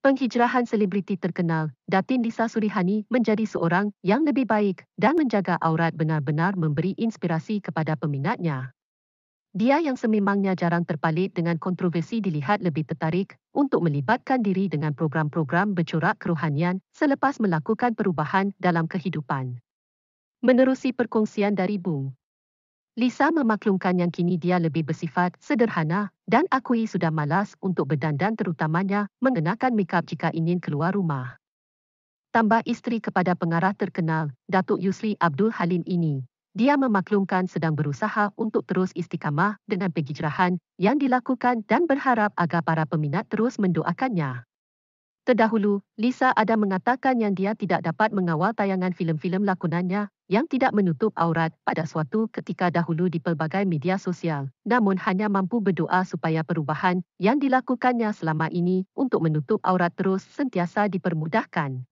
penghijrahan selebriti terkenal, Datin Disa Surihani menjadi seorang yang lebih baik dan menjaga aurat benar-benar memberi inspirasi kepada peminatnya. Dia yang sememangnya jarang terpalit dengan kontroversi dilihat lebih tertarik untuk melibatkan diri dengan program-program bercorak kerohanian selepas melakukan perubahan dalam kehidupan. Menerusi perkongsian dari Bung, Lisa memaklumkan yang kini dia lebih bersifat sederhana dan akui sudah malas untuk berdandan terutamanya mengenakan mikap jika ingin keluar rumah. Tambah isteri kepada pengarah terkenal, Datuk Yusli Abdul Halim ini. Dia memaklumkan sedang berusaha untuk terus istiqamah dengan pengijrahan yang dilakukan dan berharap agar para peminat terus mendoakannya. Terdahulu, Lisa ada mengatakan yang dia tidak dapat mengawal tayangan filem-filem lakonannya yang tidak menutup aurat pada suatu ketika dahulu di pelbagai media sosial. Namun hanya mampu berdoa supaya perubahan yang dilakukannya selama ini untuk menutup aurat terus sentiasa dipermudahkan.